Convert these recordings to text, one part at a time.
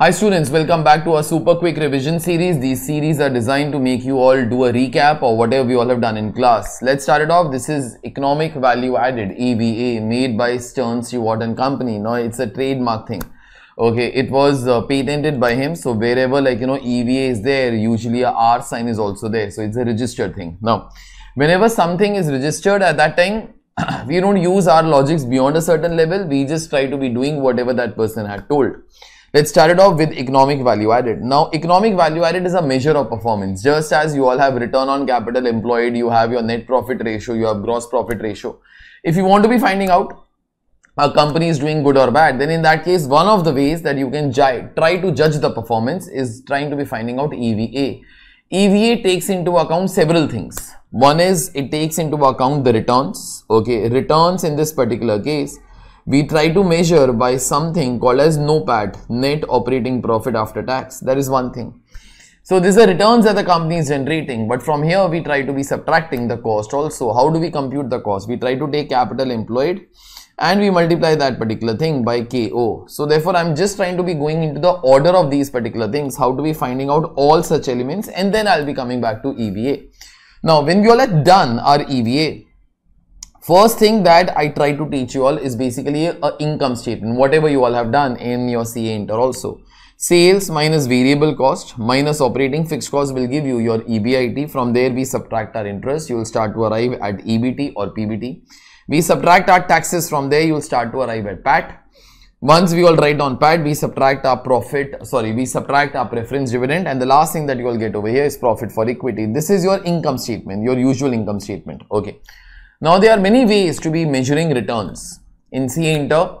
Hi students, welcome back to our super quick revision series. These series are designed to make you all do a recap or whatever we all have done in class. Let's start it off. This is Economic Value Added, EVA, made by Stern Stewart and Company. Now it's a trademark thing. Okay, it was uh, patented by him. So wherever like, you know, EVA is there, usually a R sign is also there. So it's a registered thing. Now, whenever something is registered at that time, we don't use our logics beyond a certain level. We just try to be doing whatever that person had told. It started off with economic value added. Now, economic value added is a measure of performance. Just as you all have return on capital employed, you have your net profit ratio, you have gross profit ratio. If you want to be finding out a company is doing good or bad, then in that case, one of the ways that you can try to judge the performance is trying to be finding out EVA. EVA takes into account several things. One is it takes into account the returns. Okay, returns in this particular case we try to measure by something called as NOPAT, net operating profit after tax. That is one thing. So these are returns that the company is generating, but from here we try to be subtracting the cost also. How do we compute the cost? We try to take capital employed and we multiply that particular thing by KO. So therefore I'm just trying to be going into the order of these particular things, how to be finding out all such elements and then I'll be coming back to EVA. Now when we all are done our EVA, First thing that I try to teach you all is basically a income statement, whatever you all have done in your CA inter also. Sales minus variable cost minus operating fixed cost will give you your EBIT. From there we subtract our interest, you will start to arrive at EBT or PBT. We subtract our taxes from there, you will start to arrive at PAT. Once we all write down PAT, we subtract our profit, sorry, we subtract our preference dividend and the last thing that you will get over here is profit for equity. This is your income statement, your usual income statement. Okay. Now there are many ways to be measuring returns. In C inter,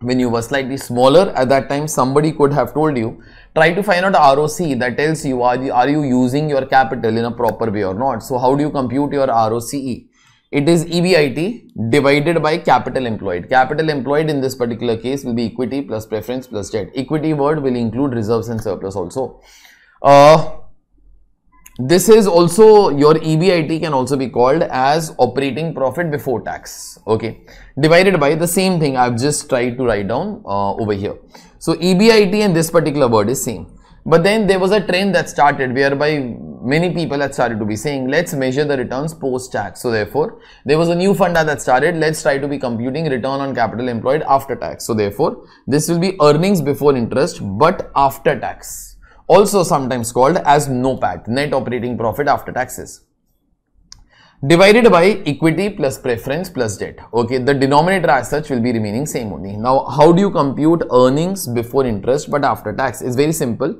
when you were slightly smaller at that time somebody could have told you try to find out ROC that tells you are, you are you using your capital in a proper way or not. So how do you compute your ROCE? It is EBIT divided by capital employed. Capital employed in this particular case will be equity plus preference plus debt. Equity word will include reserves and surplus also. Uh, this is also your EBIT can also be called as operating profit before tax okay divided by the same thing I've just tried to write down uh, over here so EBIT and this particular word is same but then there was a trend that started whereby many people had started to be saying let's measure the returns post tax so therefore there was a new funda that started let's try to be computing return on capital employed after tax so therefore this will be earnings before interest but after tax also sometimes called as NOPAT, net operating profit after taxes divided by equity plus preference plus debt okay the denominator as such will be remaining same only now how do you compute earnings before interest but after tax it's very simple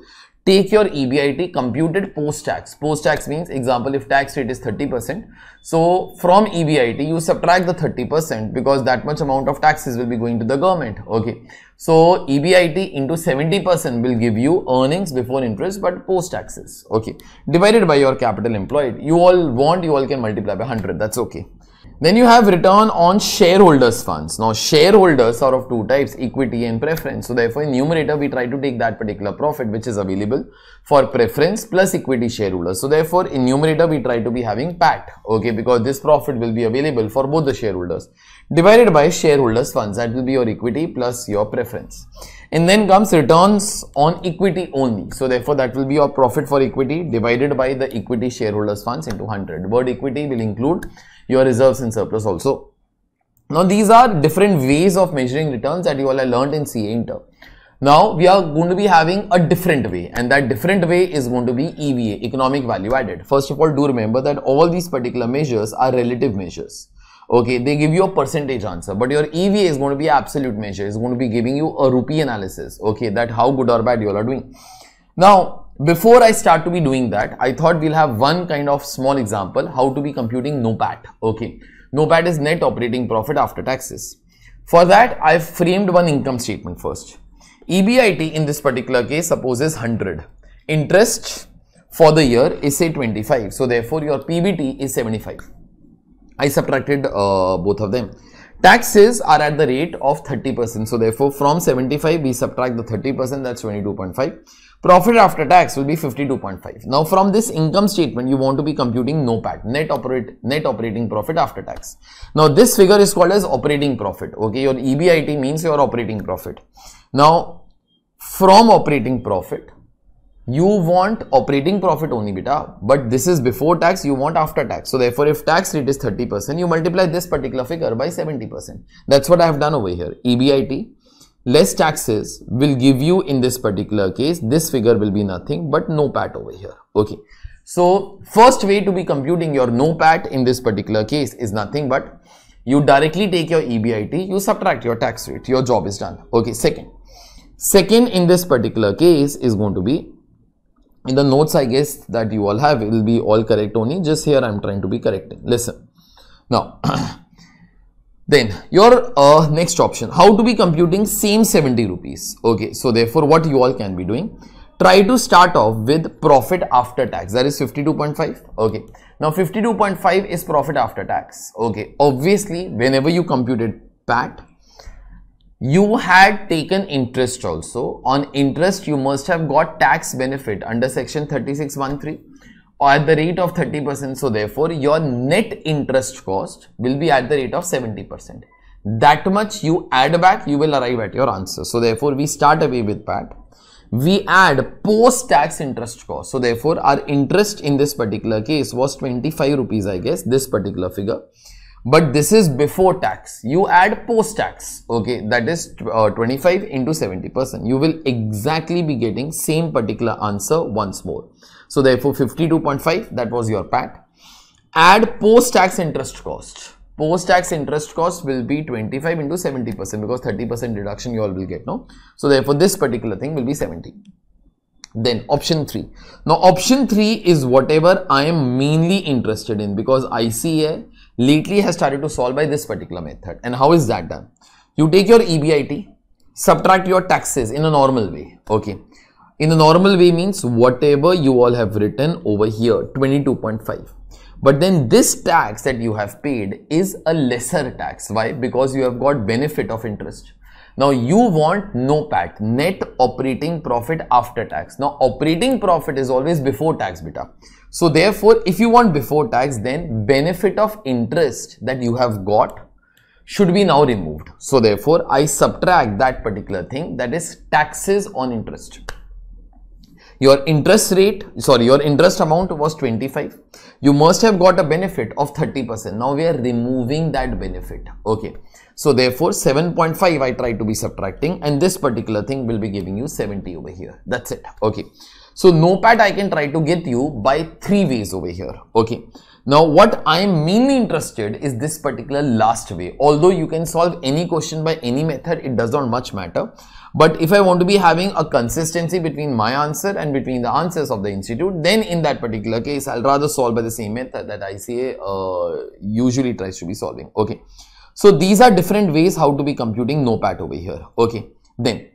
take your EBIT computed post-tax. Post-tax means, example, if tax rate is 30%, so from EBIT, you subtract the 30% because that much amount of taxes will be going to the government. Okay. So EBIT into 70% will give you earnings before interest, but post-taxes. Okay. Divided by your capital employed. You all want, you all can multiply by 100. That's okay. Then you have return on shareholders funds. Now shareholders are of two types, equity and preference. So therefore in numerator we try to take that particular profit which is available for preference plus equity shareholders. So therefore in numerator we try to be having PAT, okay, because this profit will be available for both the shareholders divided by shareholders funds that will be your equity plus your preference and then comes returns on equity only so therefore that will be your profit for equity divided by the equity shareholders funds into 100 word equity will include your reserves and surplus also now these are different ways of measuring returns that you all have learned in CA Inter now we are going to be having a different way and that different way is going to be EVA economic value added first of all do remember that all these particular measures are relative measures okay they give you a percentage answer but your eva is going to be absolute measure it's going to be giving you a rupee analysis okay that how good or bad you all are doing now before i start to be doing that i thought we'll have one kind of small example how to be computing nopat okay nopat is net operating profit after taxes for that i've framed one income statement first ebit in this particular case supposes 100 interest for the year is say 25 so therefore your pbt is 75 I subtracted uh, both of them. Taxes are at the rate of 30%. So therefore, from 75, we subtract the 30%, that's 22.5. Profit after tax will be 52.5. Now, from this income statement, you want to be computing NOPAT, net, operate, net operating profit after tax. Now, this figure is called as operating profit. Okay, your EBIT means your operating profit. Now, from operating profit, you want operating profit only beta but this is before tax you want after tax so therefore if tax rate is 30 percent you multiply this particular figure by 70 percent that's what i have done over here ebit less taxes will give you in this particular case this figure will be nothing but no pat over here okay so first way to be computing your no pat in this particular case is nothing but you directly take your ebit you subtract your tax rate your job is done okay second second in this particular case is going to be in the notes I guess that you all have it will be all correct only just here I am trying to be correcting listen now then your uh, next option how to be computing same 70 rupees okay so therefore what you all can be doing try to start off with profit after tax that is 52.5 okay now 52.5 is profit after tax okay obviously whenever you computed PAT you had taken interest also on interest you must have got tax benefit under section 3613 or at the rate of 30 percent so therefore your net interest cost will be at the rate of 70 percent that much you add back you will arrive at your answer so therefore we start away with that we add post tax interest cost so therefore our interest in this particular case was 25 rupees i guess this particular figure but this is before tax you add post tax okay that is uh, 25 into 70 percent you will exactly be getting same particular answer once more so therefore 52.5 that was your pat add post tax interest cost post tax interest cost will be 25 into 70 percent because 30 percent deduction you all will get no so therefore this particular thing will be 70 then option 3 now option 3 is whatever i am mainly interested in because ica lately has started to solve by this particular method and how is that done you take your ebit subtract your taxes in a normal way okay in a normal way means whatever you all have written over here 22.5 but then this tax that you have paid is a lesser tax why because you have got benefit of interest now you want PAT, net operating profit after tax. Now operating profit is always before tax beta. So therefore, if you want before tax, then benefit of interest that you have got should be now removed. So therefore, I subtract that particular thing that is taxes on interest your interest rate sorry your interest amount was 25 you must have got a benefit of 30 percent now we are removing that benefit okay so therefore 7.5 i try to be subtracting and this particular thing will be giving you 70 over here that's it okay so pad I can try to get you by three ways over here. Okay. Now what I am mainly interested is this particular last way. Although you can solve any question by any method, it does not much matter. But if I want to be having a consistency between my answer and between the answers of the institute, then in that particular case, I'll rather solve by the same method that ICA uh, usually tries to be solving. Okay. So these are different ways how to be computing NOPAT over here. Okay. Then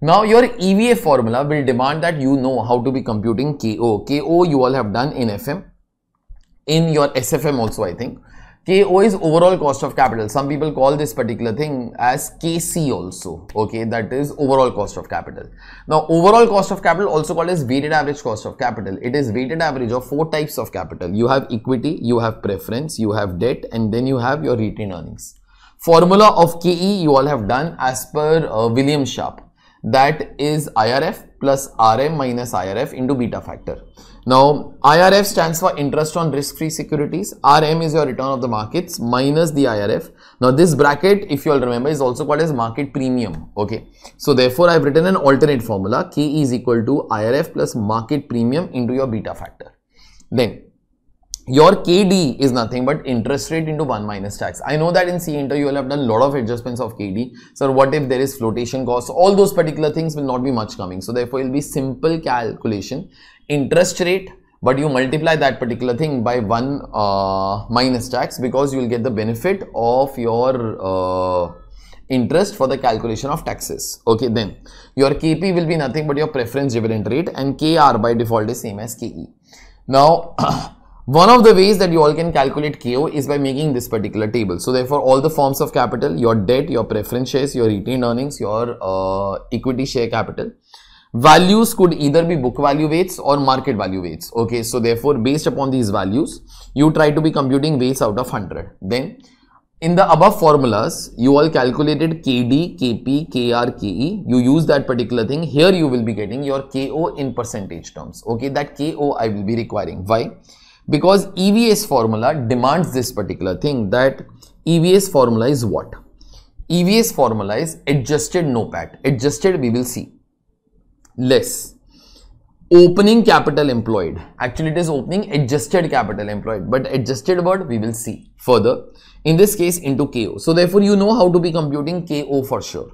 now your EVA formula will demand that you know how to be computing KO. KO you all have done in FM, in your SFM also I think. KO is overall cost of capital. Some people call this particular thing as KC also. Okay, that is overall cost of capital. Now, overall cost of capital also called as weighted average cost of capital. It is weighted average of four types of capital. You have equity, you have preference, you have debt, and then you have your retained earnings. Formula of KE you all have done as per uh, William Sharp that is IRF plus RM minus IRF into beta factor. Now, IRF stands for interest on risk-free securities. RM is your return of the markets minus the IRF. Now, this bracket, if you all remember, is also called as market premium. Okay. So, therefore, I have written an alternate formula. K is equal to IRF plus market premium into your beta factor. Then, your KD is nothing but interest rate into 1 minus tax. I know that in C inter you will have done a lot of adjustments of KD. So what if there is flotation cost? All those particular things will not be much coming. So therefore it will be simple calculation. Interest rate but you multiply that particular thing by 1 uh, minus tax because you will get the benefit of your uh, interest for the calculation of taxes. Okay then your KP will be nothing but your preference dividend rate and KR by default is same as KE. Now One of the ways that you all can calculate KO is by making this particular table. So therefore, all the forms of capital, your debt, your preference shares, your retained earnings, your uh, equity share capital, values could either be book value weights or market value weights. Okay, so therefore, based upon these values, you try to be computing weights out of 100. Then in the above formulas, you all calculated KD, KP, KR, KE. You use that particular thing. Here you will be getting your KO in percentage terms. Okay, that KO I will be requiring. Why? because EVS formula demands this particular thing that EVS formula is what? EVS formula is adjusted NOPAT. Adjusted we will see. Less opening capital employed. Actually it is opening adjusted capital employed but adjusted what we will see further. In this case into KO. So therefore you know how to be computing KO for sure.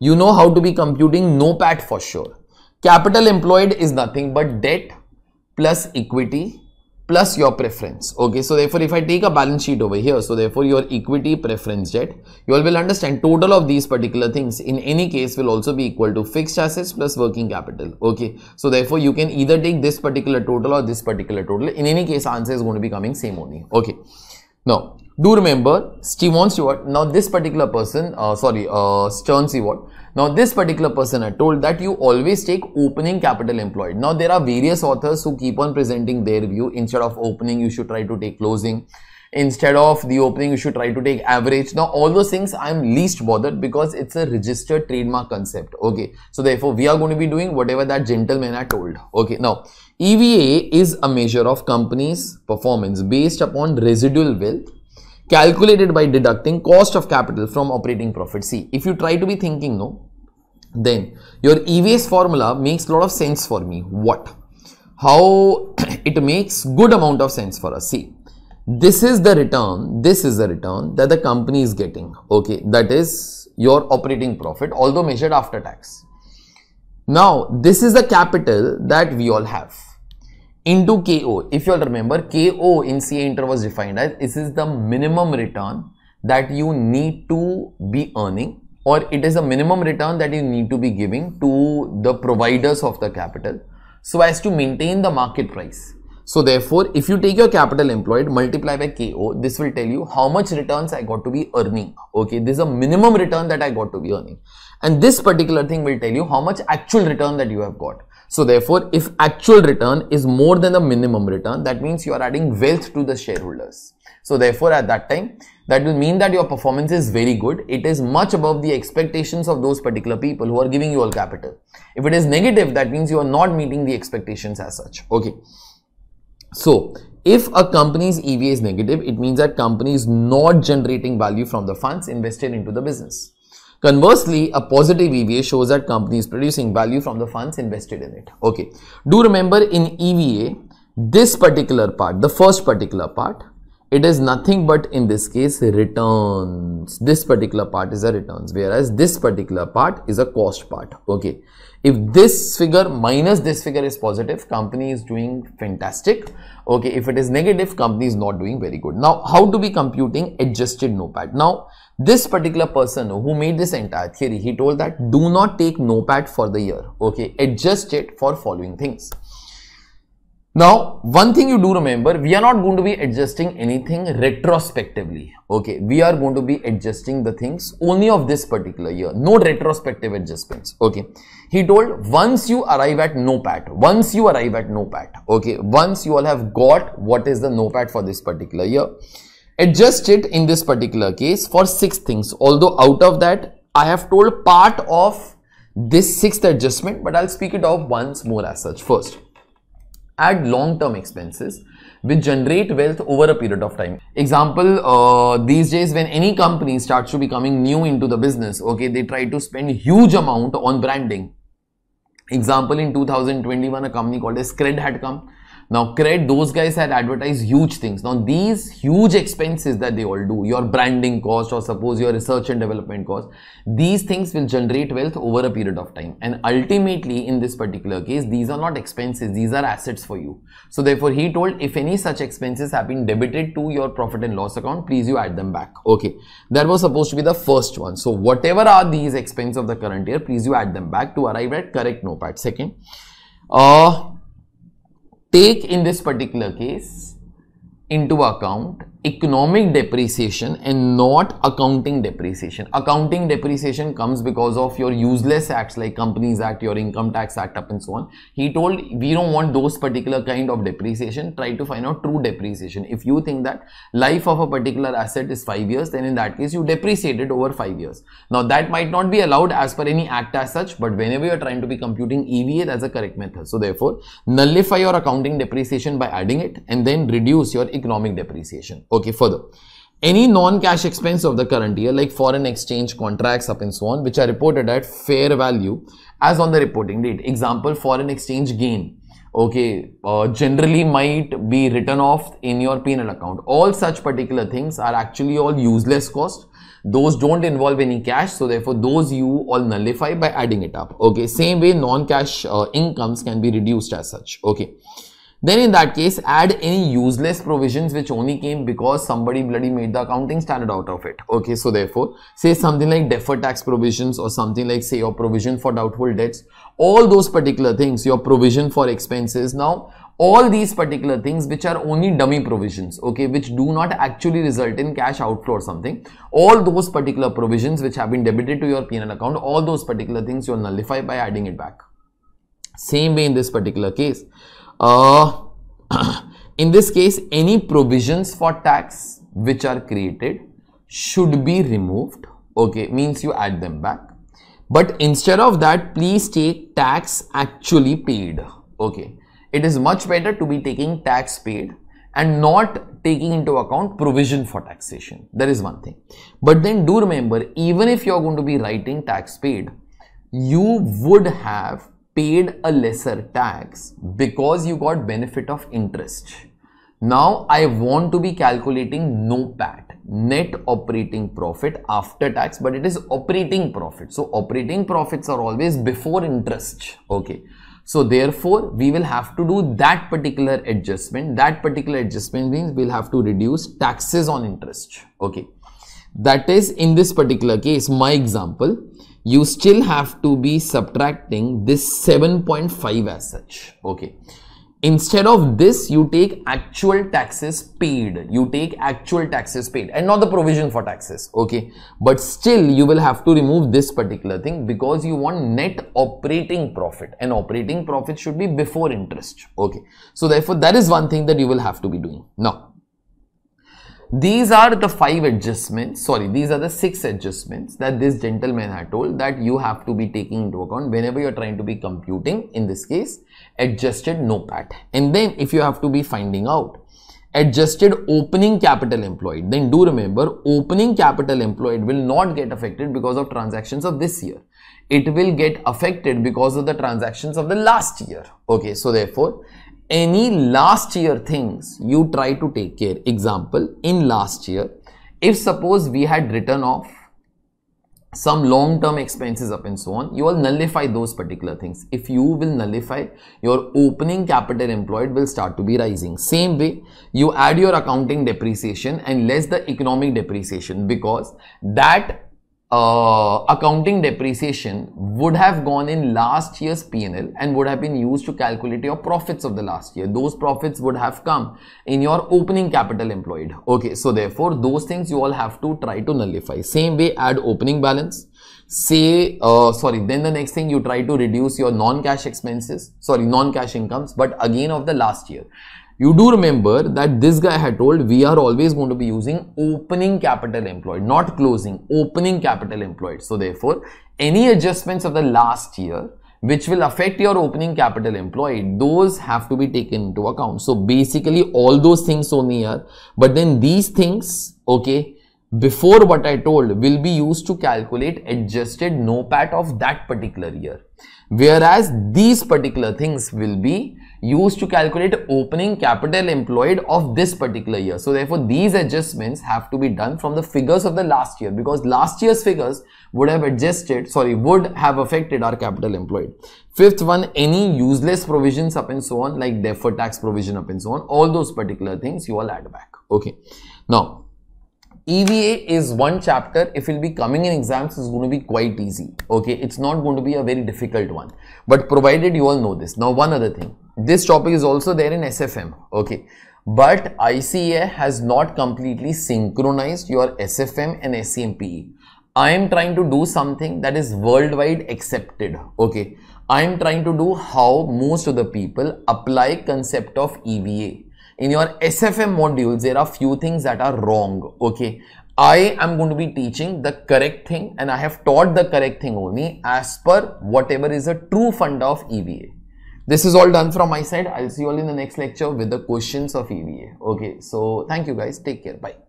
You know how to be computing NOPAT for sure. Capital employed is nothing but debt plus equity plus your preference okay so therefore if i take a balance sheet over here so therefore your equity preference debt you all will understand total of these particular things in any case will also be equal to fixed assets plus working capital okay so therefore you can either take this particular total or this particular total in any case answer is going to be coming same only okay now do remember Steven Stewart. Now this particular person, uh, sorry, uh, Stern Stewart. Now this particular person I told that you always take opening capital employed. Now there are various authors who keep on presenting their view. Instead of opening, you should try to take closing. Instead of the opening, you should try to take average. Now all those things I'm least bothered because it's a registered trademark concept. Okay. So therefore we are going to be doing whatever that gentleman I told. Okay. Now EVA is a measure of companies performance based upon residual wealth calculated by deducting cost of capital from operating profit. See, if you try to be thinking no, then your EVS formula makes a lot of sense for me. What? How it makes good amount of sense for us. See, this is the return, this is the return that the company is getting. Okay, that is your operating profit, although measured after tax. Now, this is the capital that we all have into KO. If you all remember, KO in CA inter was defined as this is the minimum return that you need to be earning or it is the minimum return that you need to be giving to the providers of the capital so as to maintain the market price. So therefore, if you take your capital employed, multiply by KO, this will tell you how much returns I got to be earning. Okay, this is a minimum return that I got to be earning. And this particular thing will tell you how much actual return that you have got. So therefore, if actual return is more than the minimum return, that means you are adding wealth to the shareholders. So therefore, at that time, that will mean that your performance is very good. It is much above the expectations of those particular people who are giving you all capital. If it is negative, that means you are not meeting the expectations as such. Okay. So if a company's EVA is negative, it means that company is not generating value from the funds invested into the business. Conversely, a positive EVA shows that company is producing value from the funds invested in it. Okay. Do remember in EVA, this particular part, the first particular part, it is nothing but in this case returns. This particular part is a returns, whereas this particular part is a cost part. Okay. If this figure minus this figure is positive, company is doing fantastic. Okay. If it is negative, company is not doing very good. Now, how to be computing adjusted NOPAT? Now, this particular person who made this entire theory he told that do not take NOPAT for the year okay adjust it for following things now one thing you do remember we are not going to be adjusting anything retrospectively okay we are going to be adjusting the things only of this particular year no retrospective adjustments okay he told once you arrive at NOPAT, once you arrive at NOPAT. okay once you all have got what is the NOPAT for this particular year adjust it in this particular case for six things although out of that I have told part of this sixth adjustment but I'll speak it off once more as such first add long-term expenses which generate wealth over a period of time example uh, these days when any company starts to becoming new into the business okay they try to spend huge amount on branding example in 2021 a company called as Cred had come now, credit those guys had advertised huge things. Now, these huge expenses that they all do, your branding cost or suppose your research and development cost, these things will generate wealth over a period of time. And ultimately, in this particular case, these are not expenses, these are assets for you. So, therefore, he told if any such expenses have been debited to your profit and loss account, please you add them back. Okay. That was supposed to be the first one. So, whatever are these expenses of the current year, please you add them back to arrive at correct NOPAT. Second, uh, take in this particular case into account economic depreciation and not accounting depreciation. Accounting depreciation comes because of your useless acts like Companies Act, your Income Tax Act up and so on. He told we don't want those particular kind of depreciation. Try to find out true depreciation. If you think that life of a particular asset is 5 years then in that case you depreciate it over 5 years. Now that might not be allowed as per any act as such but whenever you are trying to be computing EVA that's a correct method. So therefore nullify your accounting depreciation by adding it and then reduce your economic depreciation. Okay, further. Any non-cash expense of the current year like foreign exchange contracts up and so on which are reported at fair value as on the reporting date. Example, foreign exchange gain. Okay, uh, generally might be written off in your P&L account. All such particular things are actually all useless cost. Those don't involve any cash. So therefore, those you all nullify by adding it up. Okay, same way non-cash uh, incomes can be reduced as such. Okay then in that case add any useless provisions which only came because somebody bloody made the accounting standard out of it okay so therefore say something like deferred tax provisions or something like say your provision for doubtful debts all those particular things your provision for expenses now all these particular things which are only dummy provisions okay which do not actually result in cash outflow or something all those particular provisions which have been debited to your pnl account all those particular things you'll nullify by adding it back same way in this particular case uh, in this case any provisions for tax which are created should be removed okay means you add them back but instead of that please take tax actually paid okay it is much better to be taking tax paid and not taking into account provision for taxation that is one thing but then do remember even if you are going to be writing tax paid you would have paid a lesser tax because you got benefit of interest. Now I want to be calculating NOPAT, net operating profit after tax, but it is operating profit. So operating profits are always before interest. Okay. So therefore, we will have to do that particular adjustment. That particular adjustment means we'll have to reduce taxes on interest. Okay. That is in this particular case, my example, you still have to be subtracting this 7.5 as such okay instead of this you take actual taxes paid you take actual taxes paid and not the provision for taxes okay but still you will have to remove this particular thing because you want net operating profit and operating profit should be before interest okay so therefore that is one thing that you will have to be doing now these are the five adjustments sorry these are the six adjustments that this gentleman had told that you have to be taking into account whenever you're trying to be computing in this case adjusted NOPAT and then if you have to be finding out adjusted opening capital employed then do remember opening capital employed will not get affected because of transactions of this year it will get affected because of the transactions of the last year okay so therefore any last year things you try to take care. Example, in last year, if suppose we had written off some long-term expenses up and so on, you will nullify those particular things. If you will nullify, your opening capital employed will start to be rising. Same way, you add your accounting depreciation and less the economic depreciation because that uh, accounting depreciation would have gone in last year's P&L and would have been used to calculate your profits of the last year. Those profits would have come in your opening capital employed. Okay, so therefore those things you all have to try to nullify. Same way add opening balance. Say, uh, sorry, then the next thing you try to reduce your non-cash expenses, sorry, non-cash incomes, but again of the last year you do remember that this guy had told we are always going to be using opening capital employed, not closing, opening capital employed. So therefore, any adjustments of the last year which will affect your opening capital employed, those have to be taken into account. So basically all those things only are, but then these things, okay, before what I told will be used to calculate adjusted NOPAT of that particular year. Whereas these particular things will be used to calculate opening capital employed of this particular year. So therefore, these adjustments have to be done from the figures of the last year because last year's figures would have adjusted, sorry, would have affected our capital employed. Fifth one, any useless provisions up and so on like deferred tax provision up and so on, all those particular things you all add back. Okay. Now, EVA is one chapter, if it'll be coming in exams, it's going to be quite easy. Okay, it's not going to be a very difficult one. But provided you all know this. Now, one other thing. This topic is also there in SFM. Okay, but ICA has not completely synchronized your SFM and SCMPE. I am trying to do something that is worldwide accepted. Okay, I am trying to do how most of the people apply concept of EVA in your SFM modules, there are few things that are wrong. Okay. I am going to be teaching the correct thing and I have taught the correct thing only as per whatever is the true fund of EVA. This is all done from my side. I'll see you all in the next lecture with the questions of EVA. Okay. So thank you guys. Take care. Bye.